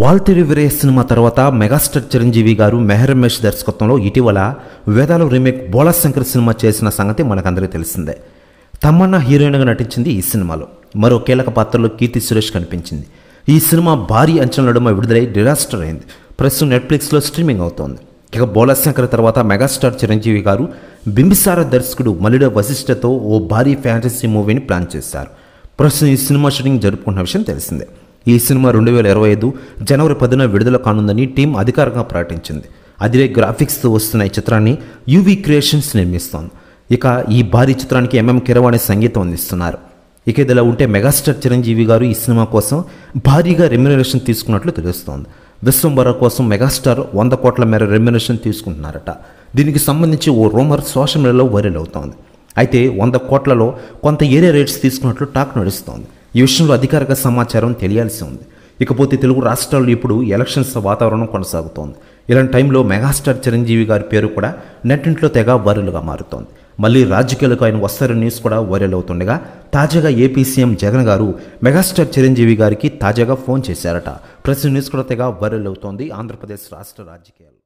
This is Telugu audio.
వాల్తేరు వీరయ్య సినిమా తర్వాత మెగాస్టార్ చిరంజీవి గారు మెహరమేష్ దర్శకత్వంలో ఇటీవల వేదాలు రీమేక్ బోళశంకర్ సినిమా చేసిన సంగతి మనకందరికీ తెలిసిందే తమన్నా హీరోయిన్గా నటించింది ఈ సినిమాలో మరో కీలక పాత్రలో కీర్తి సురేష్ కనిపించింది ఈ సినిమా భారీ అంచనా నడుమ విడుదలై డిరాస్టర్ అయింది ప్రస్తుతం నెట్ఫ్లిక్స్లో స్ట్రీమింగ్ అవుతోంది ఇక బోళశంకర్ తర్వాత మెగాస్టార్ చిరంజీవి గారు బింబిసార దర్శకుడు మలిడ వశిష్ఠతో ఓ భారీ ఫ్యాంటసీ మూవీని ప్లాన్ చేశారు ప్రస్తుతం ఈ సినిమా షూటింగ్ జరుపుకున్న విషయం తెలిసిందే ఈ సినిమా రెండు వేల ఇరవై ఐదు జనవరి పదిన విడుదల కానుందని టీం అధికారికంగా ప్రకటించింది అదిరే గ్రాఫిక్స్తో వస్తున్న ఈ చిత్రాన్ని యూవీ క్రియేషన్స్ నిర్మిస్తోంది ఇక ఈ భారీ చిత్రానికి ఎంఎం కిరవాణి సంగీతం అందిస్తున్నారు ఇక ఇదిలా ఉంటే మెగాస్టార్ చిరంజీవి గారు ఈ సినిమా కోసం భారీగా రెమ్యునరేషన్ తీసుకున్నట్లు తెలుస్తోంది విశ్వంబర కోసం మెగాస్టార్ వంద కోట్ల మేర రెమ్యునరేషన్ తీసుకుంటున్నారట దీనికి సంబంధించి ఓ రూమర్ సోషల్ మీడియాలో వైరల్ అవుతోంది అయితే వంద కోట్లలో కొంత ఏరియా రేట్స్ తీసుకున్నట్లు టాక్ నడుస్తోంది ఈ విషయంలో అధికారిక సమాచారం తెలియాల్సి ఉంది ఇకపోతే తెలుగు రాష్ట్రాల్లో ఇప్పుడు ఎలక్షన్స్ వాతావరణం కొనసాగుతోంది ఇలాంటి టైంలో మెగాస్టార్ చిరంజీవి గారి పేరు కూడా నెట్టింట్లో తెగ వైరల్గా మారుతోంది మళ్ళీ రాజకీయాలకు ఆయన వస్తారని న్యూస్ కూడా వైరల్ అవుతుండగా తాజాగా ఏపీ సీఎం జగన్ గారు మెగాస్టార్ చిరంజీవి గారికి తాజాగా ఫోన్ చేశారట ప్రస్తుత న్యూస్ కూడా తెగ వైరల్ అవుతోంది ఆంధ్రప్రదేశ్ రాష్ట్ర రాజకీయాలు